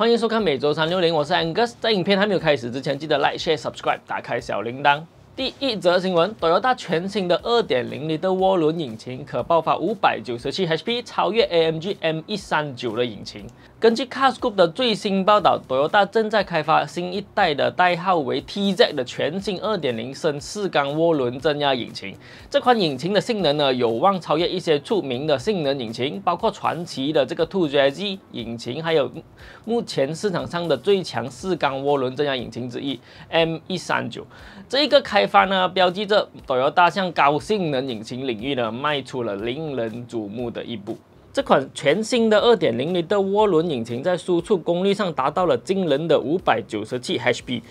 欢迎收看每周三六零，我是 Angus。在影片还没有开始之前，记得 Like、Share、Subscribe，打开小铃铛。第一则新闻：t o y o t a 全新的2.0的涡轮引擎，可爆发597 HP，超越 AMG M139 的引擎。根据 Carscoop 的最新报道，斗罗大正在开发新一代的代号为 t z 的全新2.0升四缸涡轮增压引擎。这款引擎的性能呢，有望超越一些著名的性能引擎，包括传奇的这个 2JZ 引擎，还有目前市场上的最强四缸涡轮增压引擎之一 M139。这一个开发呢，标志着斗罗大向高性能引擎领域呢，迈出了令人瞩目的一步。这款全新的2.0零的涡轮引擎在输出功率上达到了惊人的597 HP，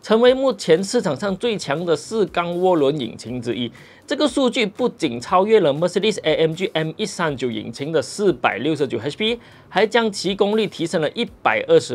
成为目前市场上最强的四缸涡轮引擎之一。这个数据不仅超越了 Mercedes AMG M139 引擎的469 HP，还将其功率提升了128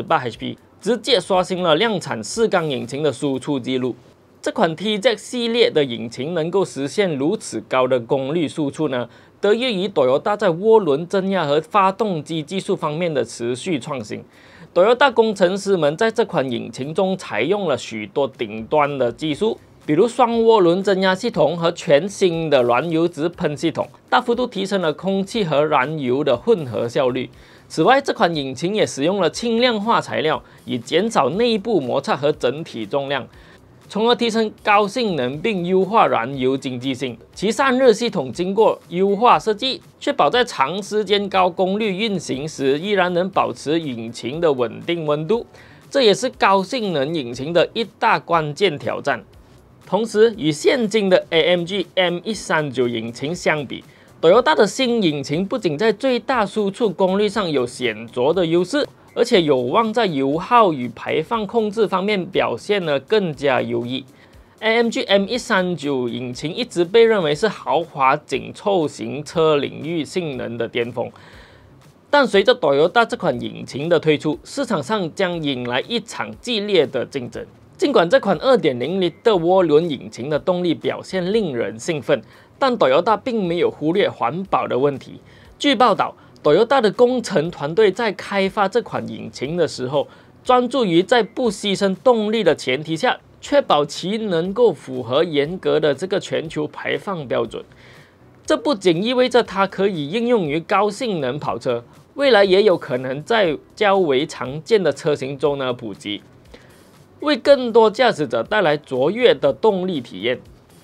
HP，直接刷新了量产四缸引擎的输出记录。这款 TJ 系列的引擎能够实现如此高的功率输出呢？得益于 Toyota 在涡轮增压和发动机技术方面的持续创新，Toyota 工程师们在这款引擎中采用了许多顶端的技术，比如双涡轮增压系统和全新的燃油直喷系统，大幅度提升了空气和燃油的混合效率。此外，这款引擎也使用了轻量化材料，以减少内部摩擦和整体重量。从而提升高性能并优化燃油经济性。其散热系统经过优化设计，确保在长时间高功率运行时依然能保持引擎的稳定温度，这也是高性能引擎的一大关键挑战。同时，与现今的 AMG M 一三九引擎相比，保罗捷的新引擎不仅在最大输出功率上有显著的优势。而且有望在油耗与排放控制方面表现呢更加优异。AMG M 一三九引擎一直被认为是豪华紧凑型车领域性能的巅峰，但随着朵游大这款引擎的推出，市场上将引来一场激烈的竞争。尽管这款2.0 l 的涡轮引擎的动力表现令人兴奋，但朵游大并没有忽略环保的问题。据报道。o t 大的工程团队在开发这款引擎的时候，专注于在不牺牲动力的前提下，确保其能够符合严格的这个全球排放标准。这不仅意味着它可以应用于高性能跑车，未来也有可能在较为常见的车型中呢普及，为更多驾驶者带来卓越的动力体验。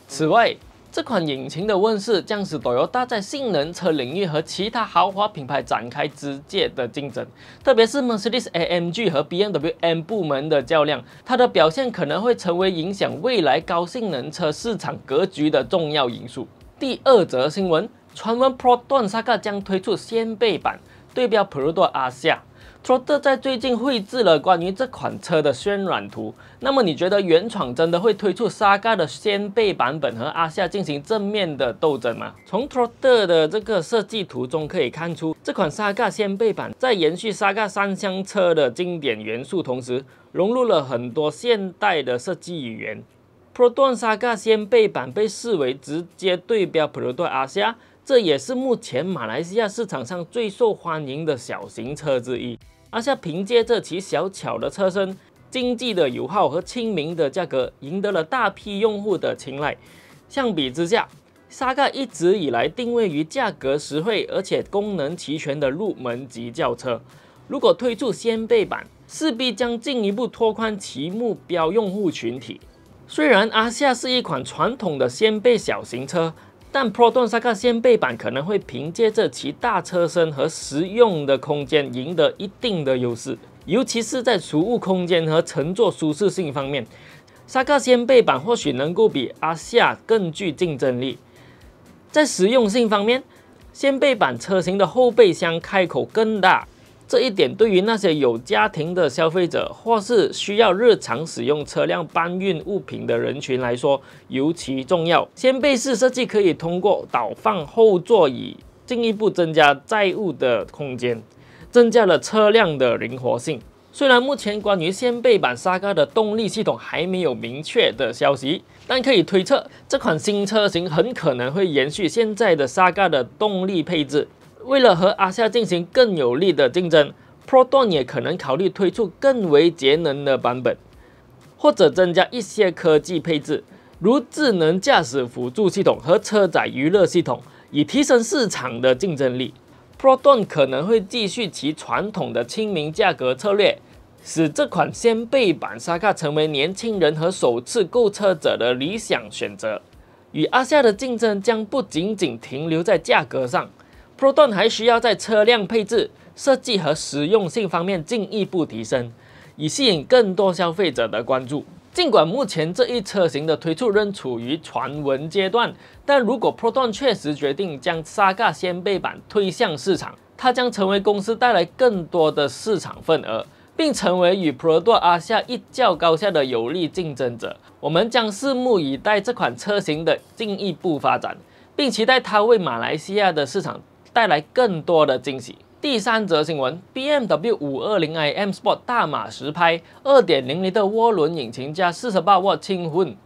此外，这款引擎的问世，将使 Toyota 在性能车领域和其他豪华品牌展开直接的竞争，特别是 Mercedes-AMG 和 BMW M 部门的较量。它的表现可能会成为影响未来高性能车市场格局的重要因素。第二则新闻：传闻 Pro Saga 将推出掀背版，对标 Prodo 阿夏。Trotter 最近绘制了关于这款车的渲染图。那么你觉得原厂真的会推出沙 a 的掀背版本和阿夏进行正面的斗争吗？从 Trotter 的这个设计图中可以看出，这款沙 a 掀背版在延续沙 a 三厢车的经典元素同时，融入了很多现代的设计语言。Proton 沙 a 掀背版被视为直接对标 Proton 阿夏，这也是目前马来西亚市场上最受欢迎的小型车之一。阿夏凭借着其小巧的车身、经济的油耗和亲民的价格，赢得了大批用户的青睐。相比之下，沙盖一直以来定位于价格实惠而且功能齐全的入门级轿车。如果推出掀背版，势必将进一步拓宽其目标用户群体。虽然阿夏是一款传统的掀背小型车。但 Pro t a 沙 a 鲜背版可能会凭借着其大车身和实用的空间赢得一定的优势，尤其是在储物空间和乘坐舒适性方面，沙 a 鲜背版或许能够比阿夏更具竞争力。在实用性方面，先背版车型的后备箱开口更大。这一点对于那些有家庭的消费者，或是需要日常使用车辆搬运物品的人群来说尤其重要。掀背式设计可以通过倒放后座椅，进一步增加载物的空间，增加了车辆的灵活性。虽然目前关于掀背版沙戈的动力系统还没有明确的消息，但可以推测这款新车型很可能会延续现在的沙戈的动力配置。为了和阿夏进行更有力的竞争，Pro n 也可能考虑推出更为节能的版本，或者增加一些科技配置，如智能驾驶辅助系统和车载娱乐系统，以提升市场的竞争力。Pro n 可能会继续其传统的亲民价格策略，使这款掀背版沙卡成为年轻人和首次购车者的理想选择。与阿夏的竞争将不仅仅停留在价格上。Proton 还需要在车辆配置、设计和实用性方面进一步提升，以吸引更多消费者的关注。尽管目前这一车型的推出仍处于传闻阶段，但如果 Proton 确实决定将 Saga 先辈版推向市场，它将成为公司带来更多的市场份额，并成为与 Proton 阿夏一较高下的有力竞争者。我们将拭目以待这款车型的进一步发展，并期待它为马来西亚的市场。带来更多的惊喜。第三则新闻：BMW 520i M Sport 大码实拍，2.0零的涡轮引擎加48千瓦轻混，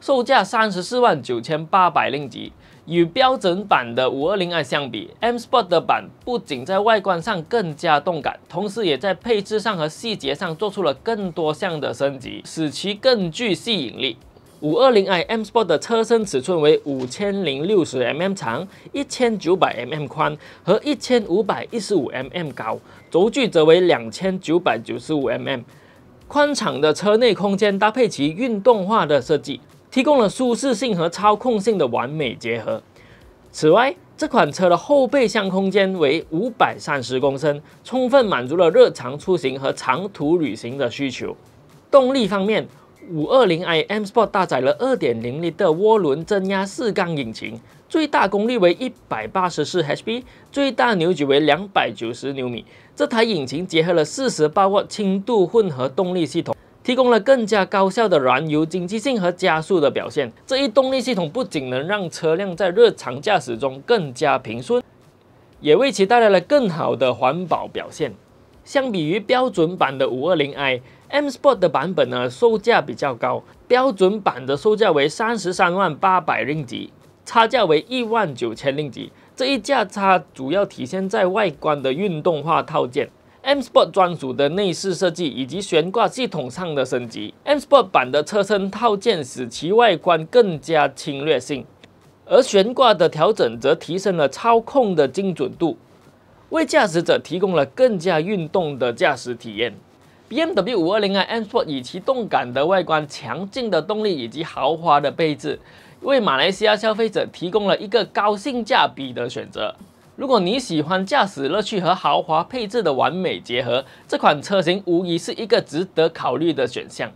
售价34万9800吉。与标准版的 520i 相比，M Sport 的版不仅在外观上更加动感，同时也在配置上和细节上做出了更多项的升级，使其更具吸引力。五二零 i M Sport 的车身尺寸为五千零六十 mm 长、一千九百 mm 宽和一千五百一十五 mm 高，轴距则为两千九百九十五 mm。宽敞的车内空间搭配其运动化的设计，提供了舒适性和操控性的完美结合。此外，这款车的后备箱空间为五百三十公升，充分满足了日常出行和长途旅行的需求。动力方面，520i M Sport 搭载了 2.0L 的涡轮增压四缸引擎，最大功率为184 HP，最大扭矩为290牛米。这台引擎结合了48瓦轻度混合动力系统，提供了更加高效的燃油经济性和加速的表现。这一动力系统不仅能让车辆在日常驾驶中更加平顺，也为其带来了更好的环保表现。相比于标准版的 520i。M Sport 的版本呢，售价比较高，标准版的售价为三十三万八百零几，差价为一万九千零几。这一价差主要体现在外观的运动化套件、M Sport 专属的内饰设计以及悬挂系统上的升级。M Sport 版的车身套件使其外观更加侵略性，而悬挂的调整则提升了操控的精准度，为驾驶者提供了更加运动的驾驶体验。B M W 五二零 i M Sport 以其动感的外观、强劲的动力以及豪华的配置，为马来西亚消费者提供了一个高性价比的选择。如果你喜欢驾驶乐趣和豪华配置的完美结合，这款车型无疑是一个值得考虑的选项。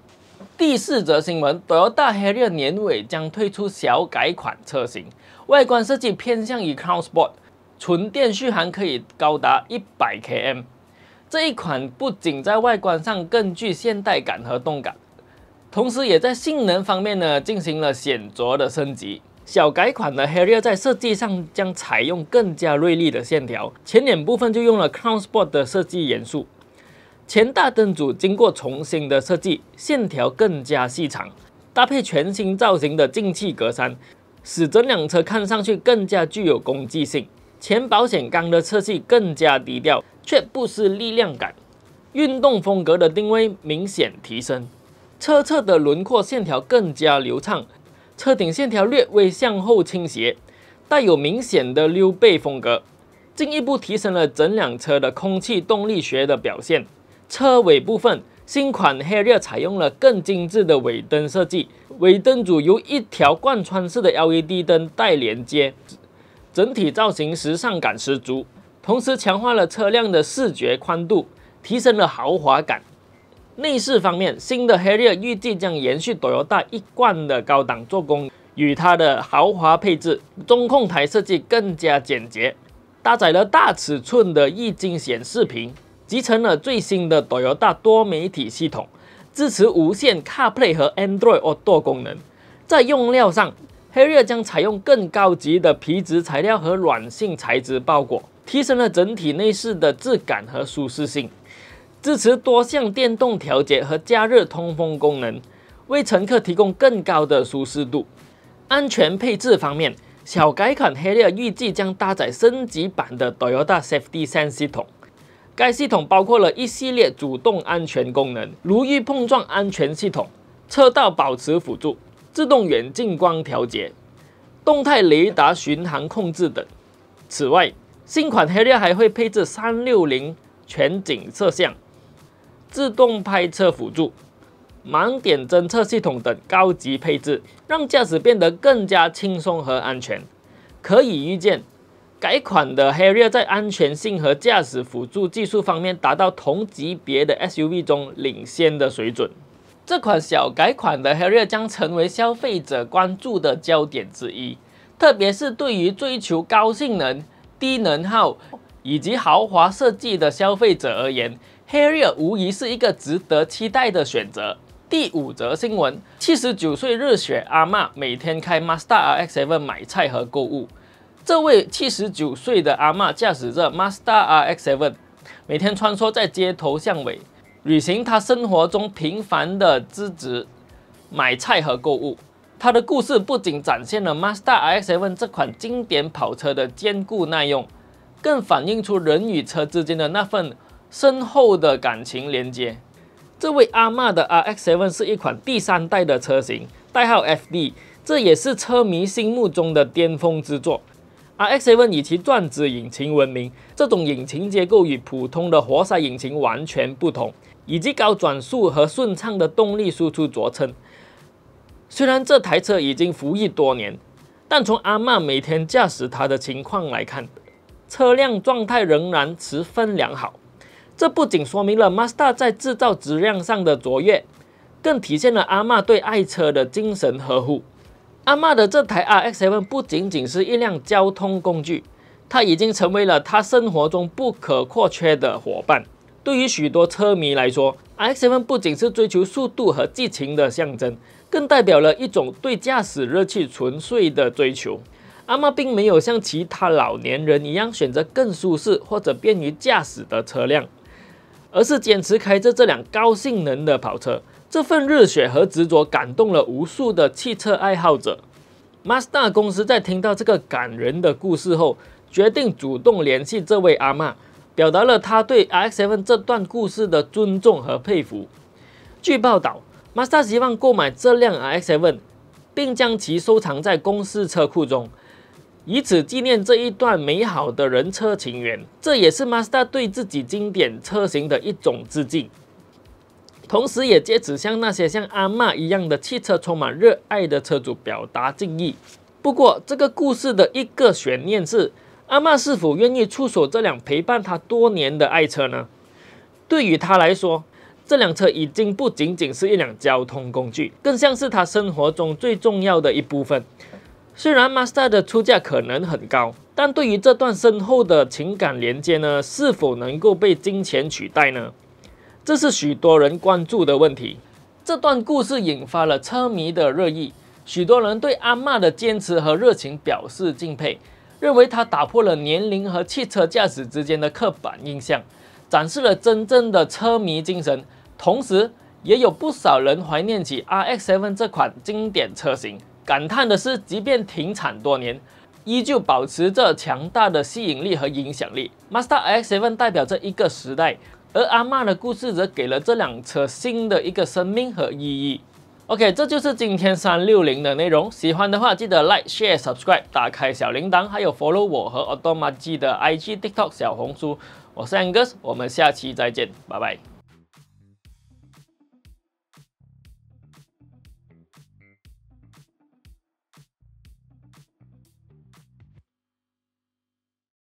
第四则新闻：Toyota h i l u 年尾将推出小改款车型，外观设计偏向于 c o n p e p t 纯电续航可以高达一百 km。这一款不仅在外观上更具现代感和动感，同时也在性能方面呢进行了显著的升级。小改款的 Harrier 在设计上将采用更加锐利的线条，前脸部分就用了 Crown Sport 的设计元素，前大灯组经过重新的设计，线条更加细长，搭配全新造型的进气格栅，使整辆车看上去更加具有攻击性。前保险杠的设计更加低调，却不失力量感，运动风格的定位明显提升。车侧的轮廓线条更加流畅，车顶线条略微向后倾斜，带有明显的溜背风格，进一步提升了整辆车的空气动力学的表现。车尾部分，新款 h a i r 黑爵采用了更精致的尾灯设计，尾灯组由一条贯穿式的 LED 灯带连接。整体造型时尚感十足，同时强化了车辆的视觉宽度，提升了豪华感。内饰方面，新的 Harrier 预计将延续 Toyota 一贯的高档做工与它的豪华配置，中控台设计更加简洁，搭载了大尺寸的液晶显示屏，集成了最新的 Toyota 多媒体系统，支持无线 CarPlay 和 Android Auto 功能。在用料上。黑猎将采用更高级的皮质材料和软性材质包裹，提升了整体内饰的质感和舒适性，支持多项电动调节和加热通风功能，为乘客提供更高的舒适度。安全配置方面，小改款黑猎预计将搭载升级版的 Toyota Safety Sense 系统，该系统包括了一系列主动安全功能，如遇碰撞安全系统、车道保持辅助。自动远近光调节、动态雷达巡航控制等。此外，新款 Harrier 还会配置360全景摄像、自动拍车辅助、盲点侦测系统等高级配置，让驾驶变得更加轻松和安全。可以预见，改款的 Harrier 在安全性和驾驶辅助技术方面达到同级别的 SUV 中领先的水准。这款小改款的 Harrier 将成为消费者关注的焦点之一，特别是对于追求高性能、低能耗以及豪华设计的消费者而言，Harrier 无疑是一个值得期待的选择。第五则新闻：七十九岁热血阿妈每天开 m a s t a r RX-7 买菜和购物。这位七十九岁的阿妈驾驶着 m a s t a r RX-7，每天穿梭在街头巷尾。履行他生活中平凡的资质，买菜和购物。他的故事不仅展现了 Mazda RX-7 这款经典跑车的坚固耐用，更反映出人与车之间的那份深厚的感情连接。这位阿妈的 RX-7 是一款第三代的车型，代号 FD，这也是车迷心目中的巅峰之作。RX-7 以其转子引擎闻名，这种引擎结构与普通的活塞引擎完全不同。以及高转速和顺畅的动力输出着称。虽然这台车已经服役多年，但从阿曼每天驾驶它的情况来看，车辆状态仍然十分良好。这不仅说明了 Master 在制造质量上的卓越，更体现了阿曼对爱车的精神呵护。阿曼的这台 RX-7 不仅仅是一辆交通工具，它已经成为了他生活中不可或缺的伙伴。对于许多车迷来说，X7 不仅是追求速度和激情的象征，更代表了一种对驾驶热趣纯粹的追求。阿妈并没有像其他老年人一样选择更舒适或者便于驾驶的车辆，而是坚持开着这辆高性能的跑车。这份热血和执着感动了无数的汽车爱好者。Mazda 公司在听到这个感人的故事后，决定主动联系这位阿妈。表达了他对 RX-7 这段故事的尊重和佩服。据报道，马自希望购买这辆 RX-7，并将其收藏在公司车库中，以此纪念这一段美好的人车情缘。这也是 Mazda 对自己经典车型的一种致敬，同时也借此向那些像阿嬷一样的汽车充满热爱的车主表达敬意。不过，这个故事的一个悬念是。阿曼是否愿意出手这辆陪伴他多年的爱车呢？对于他来说，这辆车已经不仅仅是一辆交通工具，更像是他生活中最重要的一部分。虽然 Master 的出价可能很高，但对于这段深厚的情感连接呢，是否能够被金钱取代呢？这是许多人关注的问题。这段故事引发了车迷的热议，许多人对阿曼的坚持和热情表示敬佩。认为它打破了年龄和汽车驾驶之间的刻板印象，展示了真正的车迷精神。同时，也有不少人怀念起 RX-7 这款经典车型。感叹的是，即便停产多年，依旧保持着强大的吸引力和影响力。Master x 7代表着一个时代，而阿嬷的故事则给了这辆车新的一个生命和意义。OK，这就是今天三六零的内容。喜欢的话，记得 Like、Share、Subscribe，打开小铃铛，还有 Follow 我和 a u t o m a t i g 的 IG、TikTok、小红书。我是 Angus，我们下期再见，拜拜。